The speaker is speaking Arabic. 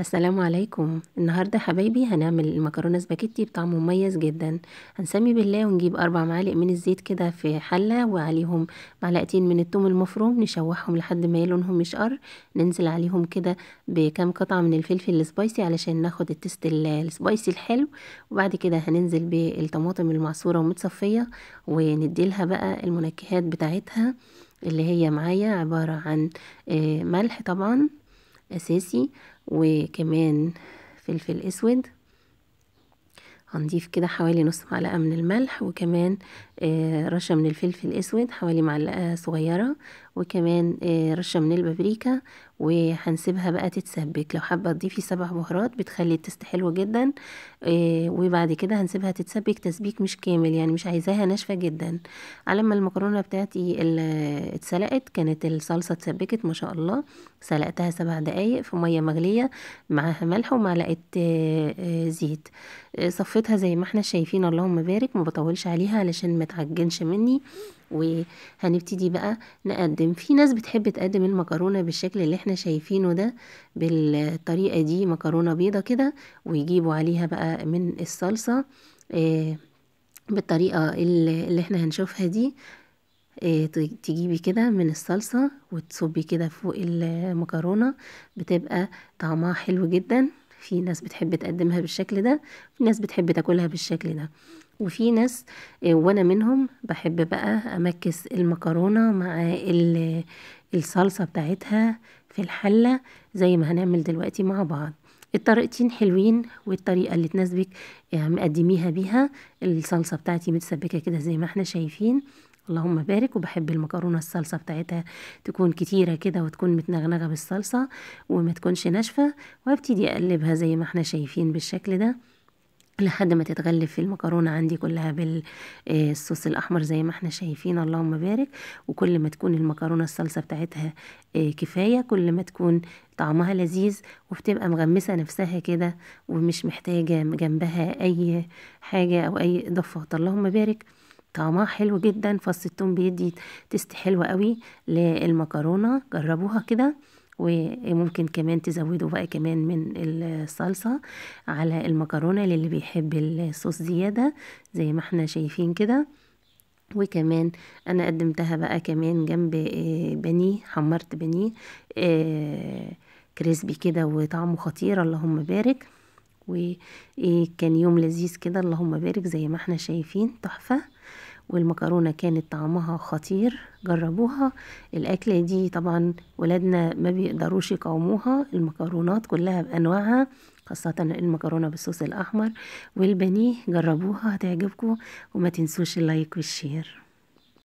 السلام عليكم النهاردة حبايبي هنعمل المكرونة سباكيتي بطعم مميز جدا هنسمي بالله ونجيب أربع معالق من الزيت كده في حلة وعليهم معلقتين من التوم المفروم نشوحهم لحد ما لونهم يشقر ننزل عليهم كده بكام قطعة من الفلفل السبايسي علشان ناخد التست السبايسي الحلو وبعد كده هننزل بالطماطم المعصورة ومتصفية ونديلها بقى المنكهات بتاعتها اللي هي معايا عبارة عن آه، ملح طبعا أساسي وكمان فلفل أسود هنضيف كده حوالي نص معلقة من الملح وكمان آه، رشة من الفلفل الأسود حوالي معلقة صغيرة وكمان آه، رشة من البابريكا وهنسيبها بقى تتسبك لو حابة تضيفي سبع بهارات بتخلي التست حلو جدا آه، وبعد كده هنسيبها تتسبك تسبيك مش كامل يعني مش عايزاها ناشفة جدا على ما المكرونة بتاعتي اتسلقت كانت الصلصة اتسبكت ما شاء الله سلقتها سبع دقايق في مية مغلية معاها ملح ومعلقة آه، زيت صفيتها زي ما احنا شايفين اللهم بارك ما بطولش عليها علشان ما تعجنش مني وهنبتدي بقى نقدم في ناس بتحب تقدم المكرونة بالشكل اللي احنا شايفينه ده بالطريقة دي مكرونة بيضة كده ويجيبوا عليها بقى من الصلصة آه، بالطريقة اللي احنا هنشوفها دي آه، تجيبي كده من الصلصة وتصبي كده فوق المكرونة بتبقى طعمها حلو جدا في ناس بتحب تقدمها بالشكل ده في ناس بتحب تاكلها بالشكل ده وفي ناس آه، وانا منهم بحب بقى امكس المكرونة مع الصلصة بتاعتها في الحلة زي ما هنعمل دلوقتي مع بعض الطريقتين حلوين والطريقة اللي تناسبك آه، مقدميها بيها الصلصة بتاعتي متسبكة كده زي ما احنا شايفين اللهم بارك وبحب المكرونة الصلصة بتاعتها تكون كتيرة كده وتكون متنغنغة بالصلصة وما تكونش ناشفة وابتدي اقلبها زي ما احنا شايفين بالشكل ده لحد ما تتغلف في المكرونة عندي كلها بالصوص آه، الأحمر زي ما احنا شايفين اللهم بارك وكل ما تكون المكرونة الصلصة بتاعتها آه، كفاية كل ما تكون طعمها لذيذ وبتبقى مغمسة نفسها كده ومش محتاجة جنبها أي حاجة أو أي إضافات اللهم بارك طعمها حلو جدا فص التوم بيدي تست حلوة قوي للمكرونة جربوها كده وممكن كمان تزودوا بقى كمان من الصلصة على المكرونة للي بيحب الصوص زيادة زي ما احنا شايفين كده وكمان انا قدمتها بقى كمان جنب آه، بني حمرت بني آه، كريسبي كده وطعمه خطير اللهم بارك وكان يوم لذيذ كده اللهم بارك زي ما احنا شايفين تحفه والمكرونة كانت طعمها خطير جربوها الأكلة دي طبعا ولادنا ما بيقدروش يقاوموها المكرونات كلها بأنواعها خاصة المكرونة بالصوص الأحمر والبنيه جربوها هتعجبكم وما تنسوش اللايك والشير